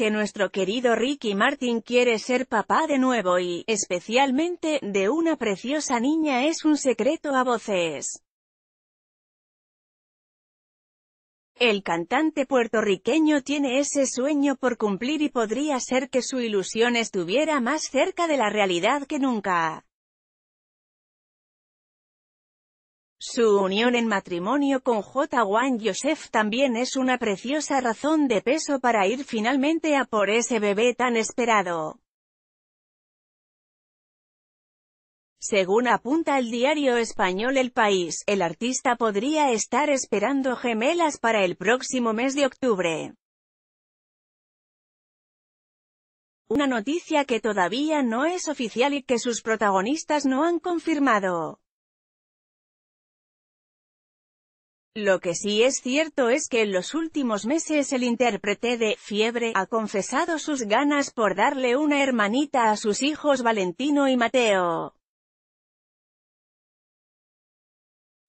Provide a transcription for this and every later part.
que nuestro querido Ricky Martin quiere ser papá de nuevo y, especialmente, de una preciosa niña es un secreto a voces. El cantante puertorriqueño tiene ese sueño por cumplir y podría ser que su ilusión estuviera más cerca de la realidad que nunca. Su unión en matrimonio con J. Juan Joseph también es una preciosa razón de peso para ir finalmente a por ese bebé tan esperado. Según apunta el diario español El País, el artista podría estar esperando gemelas para el próximo mes de octubre. Una noticia que todavía no es oficial y que sus protagonistas no han confirmado. Lo que sí es cierto es que en los últimos meses el intérprete de Fiebre ha confesado sus ganas por darle una hermanita a sus hijos Valentino y Mateo.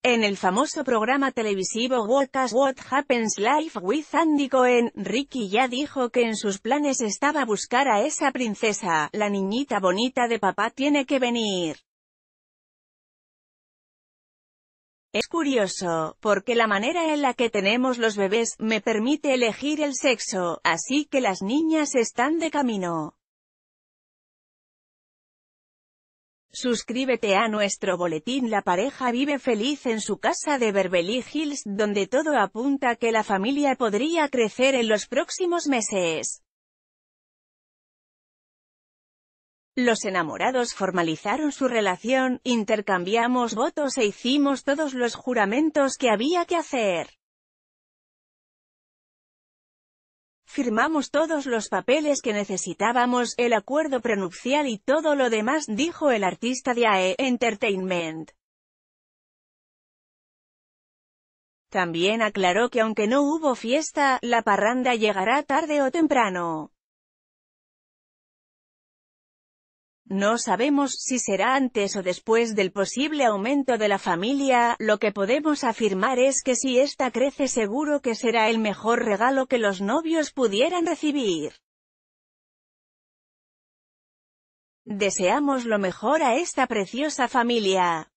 En el famoso programa televisivo What What Happens life with Andy Cohen, Ricky ya dijo que en sus planes estaba buscar a esa princesa, la niñita bonita de papá tiene que venir. Es curioso, porque la manera en la que tenemos los bebés, me permite elegir el sexo, así que las niñas están de camino. Suscríbete a nuestro boletín La pareja vive feliz en su casa de Beverly Hills, donde todo apunta que la familia podría crecer en los próximos meses. Los enamorados formalizaron su relación, intercambiamos votos e hicimos todos los juramentos que había que hacer. Firmamos todos los papeles que necesitábamos, el acuerdo prenupcial y todo lo demás, dijo el artista de AE Entertainment. También aclaró que aunque no hubo fiesta, la parranda llegará tarde o temprano. No sabemos si será antes o después del posible aumento de la familia, lo que podemos afirmar es que si esta crece seguro que será el mejor regalo que los novios pudieran recibir. Deseamos lo mejor a esta preciosa familia.